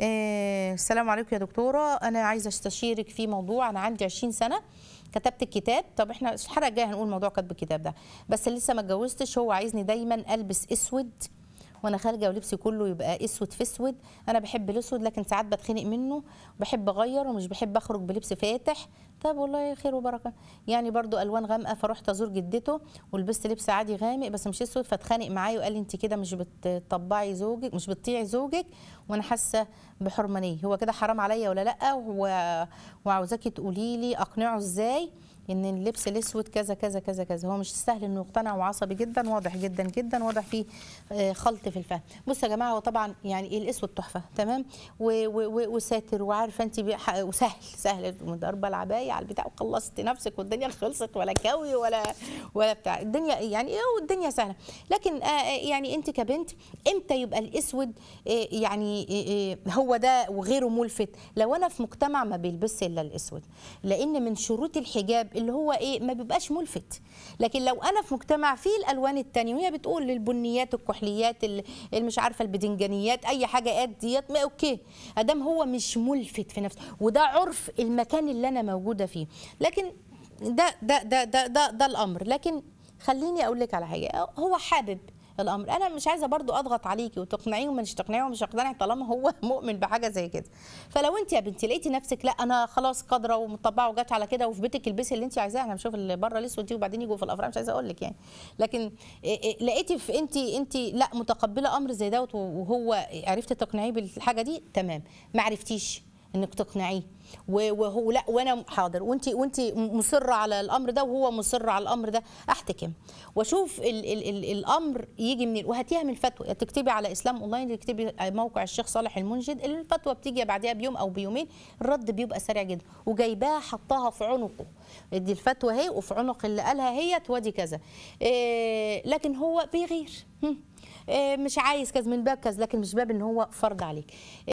آه، السلام عليكم يا دكتوره انا عايزه استشيرك في موضوع انا عندي 20 سنه كتبت الكتاب طب احنا الحلقه الجايه هنقول موضوع كتب الكتاب ده بس لسه ما اتجوزتش هو عايزني دايما البس اسود وانا خارجه ولبسي كله يبقى اسود في اسود انا بحب الاسود لكن ساعات بتخنق منه بحب اغير ومش بحب اخرج بلبس فاتح طب والله خير وبركه يعني برضو الوان غامقه فرحت ازور جدته ولبست لبس عادي غامق بس مش اسود فاتخانق معايا وقال لي انت كده مش بتطبعي زوجك مش بتطيعي زوجك وانا حاسه بحرمانيه هو كده حرام عليا ولا لا وعاوزاكي تقولي لي اقنعه ازاي ان اللبس الاسود كذا كذا كذا كذا هو مش سهل انه يقتنع وعصبي جدا واضح جدا جدا واضح فيه آه، خلط في الفهم بص يا جماعه هو طبعا يعني ايه الاسود تحفه تمام وساتر وعارفه انت وسهل سهل ضربه العبايه على البتاع وخلصت نفسك والدنيا خلصت ولا كوي ولا ولا بتاع الدنيا يعني ايه والدنيا سهله لكن آه، آه، يعني انت كبنت امتى يبقى الاسود يعني هو ده وغيره ملفت لو انا في مجتمع ما بيلبس الا الاسود لان من شروط الحجاب اللي هو ايه ما بيبقاش ملفت لكن لو انا في مجتمع فيه الالوان الثانيه وهي بتقول البنيات الكحليات اللي مش عارفه البدنجانيات اي حاجه ديت اوكي ادام هو مش ملفت في نفسه وده عرف المكان اللي انا موجوده فيه لكن ده ده ده ده ده, ده الامر لكن خليني اقول لك على حاجه هو حابب الامر انا مش عايزه برضو اضغط عليكي وتقنعيه ومش تقنعيه ومش هقتنع طالما هو مؤمن بحاجه زي كده فلو انت يا بنتي لقيتي نفسك لا انا خلاص قادره ومطبعه وجت على كده وفي بيتك البسي اللي انت عايزاه احنا بنشوف اللي بره الاسود دي وبعدين يجوا في الافراح مش عايزه اقول لك يعني لكن لقيتي في انت انت لا متقبله امر زي دوت وهو عرفتي تقنعيه بالحاجه دي تمام ما عرفتيش انك تقنعيه وهو لا وانا حاضر وانت وانت مصره على الامر ده وهو مصر على الامر ده احتكم واشوف الـ الـ الـ الامر يجي منين وهاتيها من الفتوى تكتبي على اسلام اونلاين تكتبي موقع الشيخ صالح المنجد الفتوى بتيجي بعدها بيوم او بيومين الرد بيبقى سريع جدا وجايباها حطاها في عنقه دي الفتوى اهي وفي عنق اللي قالها هي تودي كذا إيه لكن هو بيغير آه، مش عايز كذا من باب كذا لكن مش باب ان هو فرض عليك